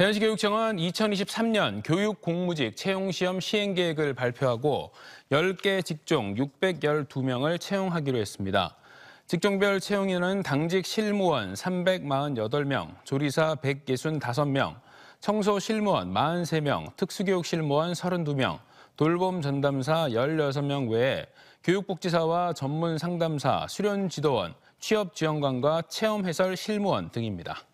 대연시교육청은 2023년 교육 공무직 채용시험 시행 계획을 발표하고 10개 직종 612명을 채용하기로 했습니다. 직종별 채용인은 당직 실무원 348명, 조리사 165명, 청소 실무원 43명, 특수교육 실무원 32명, 돌봄 전담사 16명 외에 교육복지사와 전문 상담사, 수련 지도원, 취업 지원관과 체험 해설 실무원 등입니다.